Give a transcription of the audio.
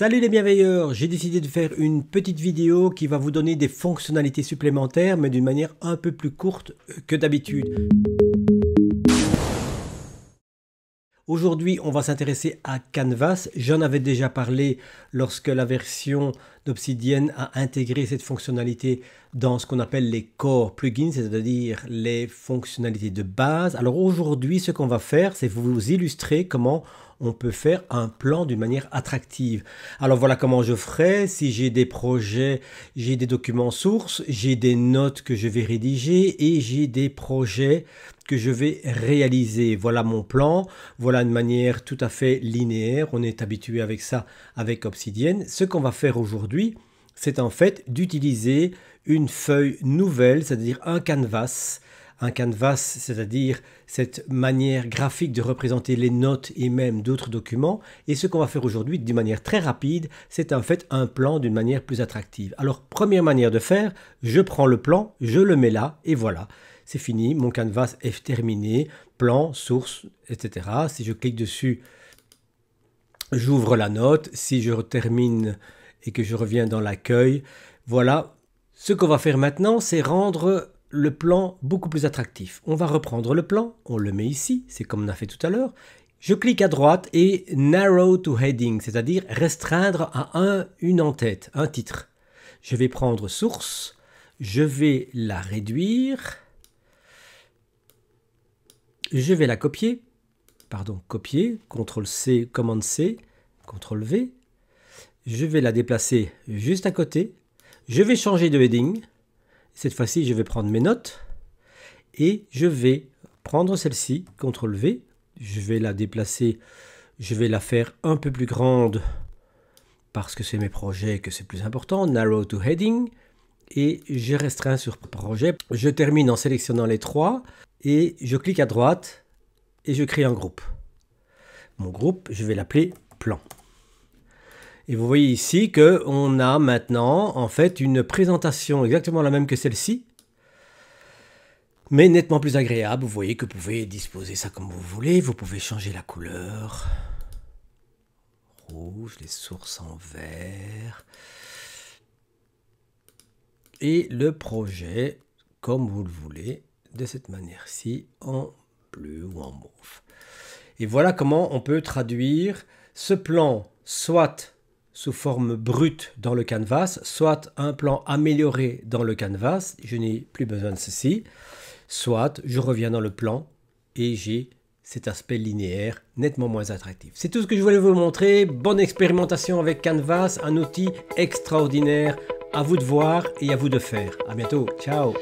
Salut les bienveilleurs, j'ai décidé de faire une petite vidéo qui va vous donner des fonctionnalités supplémentaires mais d'une manière un peu plus courte que d'habitude. Aujourd'hui, on va s'intéresser à Canvas. J'en avais déjà parlé lorsque la version d'Obsidian a intégré cette fonctionnalité dans ce qu'on appelle les core plugins, c'est-à-dire les fonctionnalités de base. Alors aujourd'hui, ce qu'on va faire, c'est vous illustrer comment on peut faire un plan d'une manière attractive. Alors voilà comment je ferai. Si j'ai des projets, j'ai des documents sources, j'ai des notes que je vais rédiger et j'ai des projets je vais réaliser. Voilà mon plan, voilà une manière tout à fait linéaire, on est habitué avec ça avec Obsidian. Ce qu'on va faire aujourd'hui, c'est en fait d'utiliser une feuille nouvelle, c'est-à-dire un canvas un canvas, c'est-à-dire cette manière graphique de représenter les notes et même d'autres documents. Et ce qu'on va faire aujourd'hui d'une manière très rapide, c'est en fait un plan d'une manière plus attractive. Alors première manière de faire, je prends le plan, je le mets là et voilà. C'est fini, mon canvas est terminé, plan, source, etc. Si je clique dessus, j'ouvre la note. Si je termine et que je reviens dans l'accueil, voilà. Ce qu'on va faire maintenant, c'est rendre le plan beaucoup plus attractif. On va reprendre le plan, on le met ici, c'est comme on a fait tout à l'heure. Je clique à droite et narrow to heading, c'est-à-dire restreindre à un, une en tête, un titre. Je vais prendre source, je vais la réduire, je vais la copier, pardon, copier, CTRL C, commande C, CTRL V, je vais la déplacer juste à côté, je vais changer de heading, cette fois-ci, je vais prendre mes notes et je vais prendre celle-ci, CTRL V. Je vais la déplacer, je vais la faire un peu plus grande parce que c'est mes projets que c'est plus important. Narrow to Heading. Et je restreins sur projet. Je termine en sélectionnant les trois et je clique à droite et je crée un groupe. Mon groupe, je vais l'appeler plan. Et vous voyez ici que on a maintenant en fait une présentation exactement la même que celle-ci, mais nettement plus agréable. Vous voyez que vous pouvez disposer ça comme vous voulez, vous pouvez changer la couleur. Rouge, les sources en vert. Et le projet, comme vous le voulez, de cette manière-ci, en bleu ou en mauve. Et voilà comment on peut traduire ce plan, soit sous forme brute dans le canvas, soit un plan amélioré dans le canvas, je n'ai plus besoin de ceci, soit je reviens dans le plan et j'ai cet aspect linéaire nettement moins attractif. C'est tout ce que je voulais vous montrer. Bonne expérimentation avec Canvas, un outil extraordinaire. À vous de voir et à vous de faire. À bientôt. Ciao.